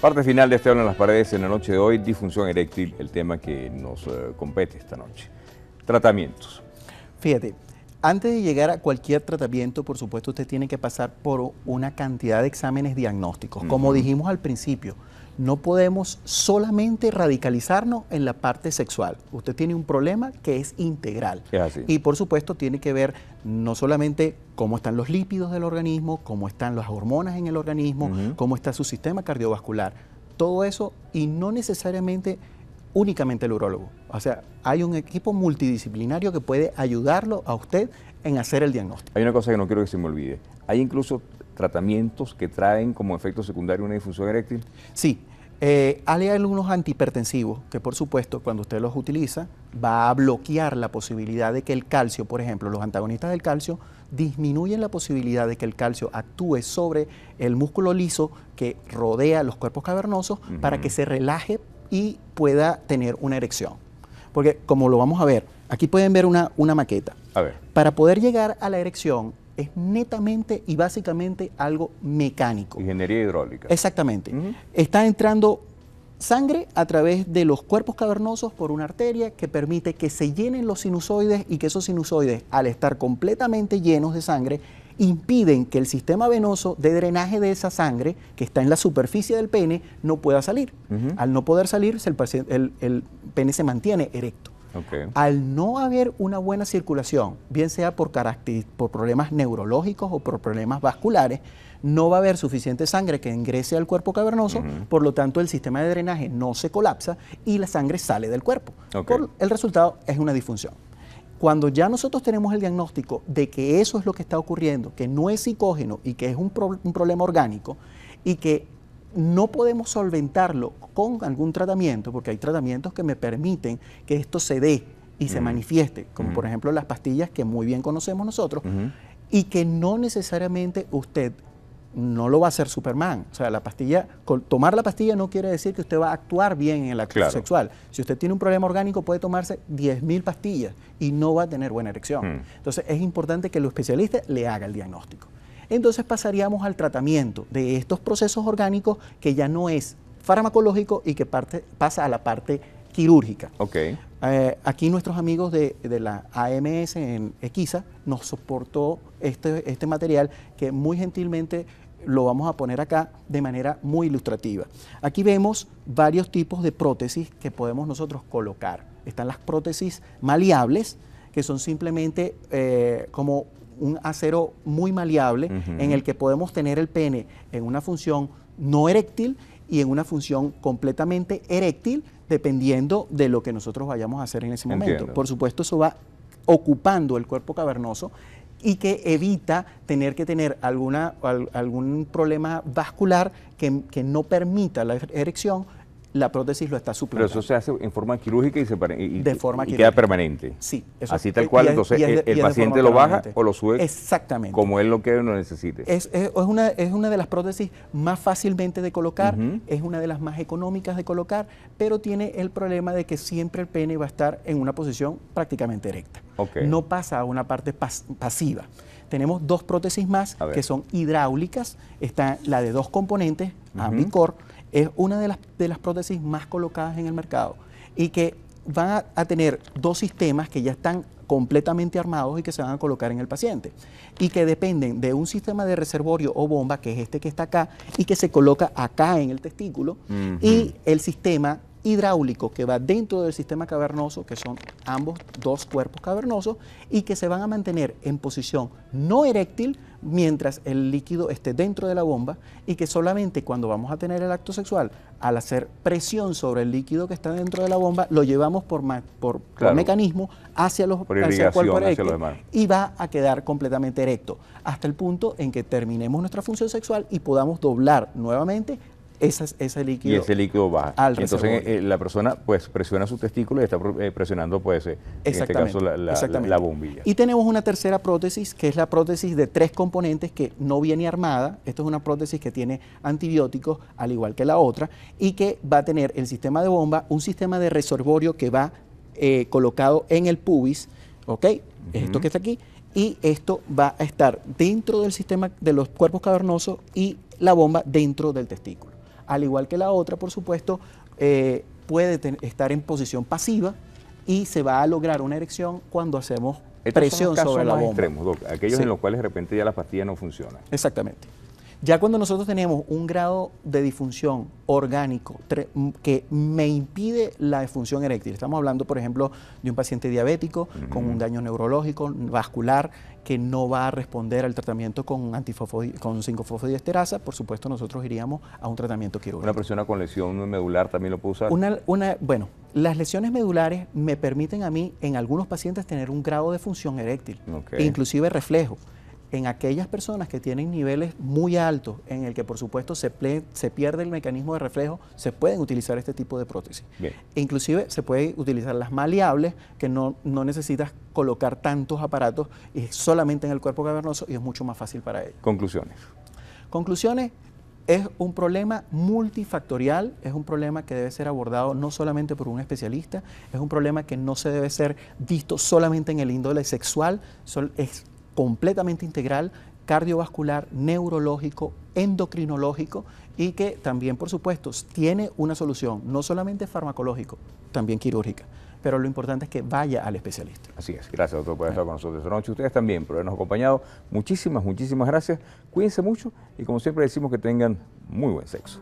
Parte final de este Hablan en las paredes en la noche de hoy, disfunción eréctil, el tema que nos eh, compete esta noche. Tratamientos. Fíjate, antes de llegar a cualquier tratamiento, por supuesto, usted tiene que pasar por una cantidad de exámenes diagnósticos. Como dijimos al principio, no podemos solamente radicalizarnos en la parte sexual. Usted tiene un problema que es integral. y por supuesto tiene que ver no solamente cómo están los lípidos del organismo, cómo están las hormonas en el organismo, cómo está su sistema cardiovascular. Todo eso y no necesariamente únicamente el urólogo. O sea, hay un equipo multidisciplinario que puede ayudarlo a usted en hacer el diagnóstico. Hay una cosa que no quiero que se me olvide. Hay incluso tratamientos que traen como efecto secundario una difusión eréctil? Sí, eh, hay algunos antihipertensivos que, por supuesto, cuando usted los utiliza, va a bloquear la posibilidad de que el calcio, por ejemplo, los antagonistas del calcio, disminuyen la posibilidad de que el calcio actúe sobre el músculo liso que rodea los cuerpos cavernosos para que se relaje y pueda tener una erección. Porque, como lo vamos a ver, aquí pueden ver una, una maqueta. A ver. Para poder llegar a la erección, es netamente y básicamente algo mecánico. Ingeniería hidráulica. Exactamente. Está entrando sangre a través de los cuerpos cavernosos por una arteria que permite que se llenen los sinusoides y que esos sinusoides, al estar completamente llenos de sangre, impiden que el sistema venoso de drenaje de esa sangre que está en la superficie del pene no pueda salir. Al no poder salir, el pene se mantiene erecto. Al no haber una buena circulación, bien sea por, problemas neurológicos o por problemas vasculares, no va a haber suficiente sangre que ingrese al cuerpo cavernoso, por lo tanto el sistema de drenaje no se colapsa y la sangre sale del cuerpo. el resultado es una disfunción. Cuando ya nosotros tenemos el diagnóstico de que eso es lo que está ocurriendo, que no es psicógeno y que es un, un problema orgánico y que no podemos solventarlo con algún tratamiento, porque hay tratamientos que me permiten que esto se dé y se manifieste, como por ejemplo las pastillas que muy bien conocemos nosotros, y que no necesariamente usted no lo va a hacer Superman. O sea, la pastilla, tomar la pastilla no quiere decir que usted va a actuar bien en el acto sexual. Si usted tiene un problema orgánico, puede tomarse 10.000 pastillas y no va a tener buena erección. Mm. Entonces, es importante que el especialista le haga el diagnóstico entonces pasaríamos al tratamiento de estos procesos orgánicos que ya no es farmacológico y que pasa a la parte quirúrgica. Eh, aquí nuestros amigos de, la AMS en Equiza nos soportó este, este, material que muy gentilmente lo vamos a poner acá de manera muy ilustrativa. Aquí vemos varios tipos de prótesis que podemos nosotros colocar. Están las prótesis maleables, que son simplemente eh, como un acero muy maleable en el que podemos tener el pene en una función no eréctil y en una función completamente eréctil dependiendo de lo que nosotros vayamos a hacer en ese momento. Por supuesto, eso va ocupando el cuerpo cavernoso y que evita tener que tener alguna, algún problema vascular que, que no permita la erección la prótesis lo está suplementando. Pero eso se hace en forma quirúrgica y, se, queda permanente. Sí. Así tal cual, entonces el, paciente lo baja o lo sube Exactamente. como él lo que lo necesite. Es, es, una, es una de las prótesis más fácilmente de colocar, es una de las más económicas de colocar, pero tiene el problema de que siempre el pene va a estar en una posición prácticamente erecta. No pasa a una parte pasiva. Tenemos dos prótesis más que son hidráulicas, está la de dos componentes, ambicor, es una de las, de las prótesis más colocadas en el mercado y que van a, tener dos sistemas que ya están completamente armados y que se van a colocar en el paciente y que dependen de un sistema de reservorio o bomba, que es este que está acá y que se coloca acá en el testículo, y el sistema hidráulico que va dentro del sistema cavernoso, que son ambos dos cuerpos cavernosos, y que se van a mantener en posición no eréctil mientras el líquido esté dentro de la bomba y que solamente cuando vamos a tener el acto sexual, al hacer presión sobre el líquido que está dentro de la bomba, lo llevamos por, mecanismo hacia, los, hacia el cuerpo y va a quedar completamente erecto hasta el punto en que terminemos nuestra función sexual y podamos doblar nuevamente ese líquido. Y ese líquido va Al Entonces eh, eh, la persona pues presiona su testículo y está eh, presionando pues en este caso la, bombilla. Y tenemos una tercera prótesis que es la prótesis de tres componentes que no viene armada. Esto es una prótesis que tiene antibióticos al igual que la otra y que va a tener el sistema de bomba, un sistema de resorborio que va colocado en el pubis, ¿ok? Esto que está aquí. Y esto va a estar dentro del sistema de los cuerpos cavernosos y la bomba dentro del testículo al igual que la otra, por supuesto, eh, puede estar en posición pasiva y se va a lograr una erección cuando hacemos presión los sobre la más Extremos, aquellos en los cuales de repente ya la pastilla no funciona. Exactamente. Ya cuando nosotros tenemos un grado de disfunción orgánico que me impide la disfunción eréctil, estamos hablando, por ejemplo, de un paciente diabético con un daño neurológico, vascular, que no va a responder al tratamiento con, con 5-fosfodiesterasa, por supuesto nosotros iríamos a un tratamiento quirúrgico. ¿Una persona con lesión medular también lo puede usar? Una, bueno, las lesiones medulares me permiten a mí, en algunos pacientes, tener un grado de función eréctil, inclusive reflejo en aquellas personas que tienen niveles muy altos, en el que por supuesto se, se pierde el mecanismo de reflejo, se pueden utilizar este tipo de prótesis. inclusive se pueden utilizar las maleables, que no, necesitas colocar tantos aparatos y solamente en el cuerpo cavernoso y es mucho más fácil para ellos. Conclusiones. Conclusiones, es un problema multifactorial, es un problema que debe ser abordado no solamente por un especialista, es un problema que no se debe ser visto solamente en el índole sexual, es completamente integral, cardiovascular, neurológico, endocrinológico y que también, por supuesto, tiene una solución, no solamente farmacológico, también quirúrgica. Pero lo importante es que vaya al especialista. Así es. Gracias, doctor, por estar con nosotros esta noche. Ustedes también por habernos acompañado. Muchísimas, muchísimas gracias. Cuídense mucho y como siempre decimos que tengan muy buen sexo.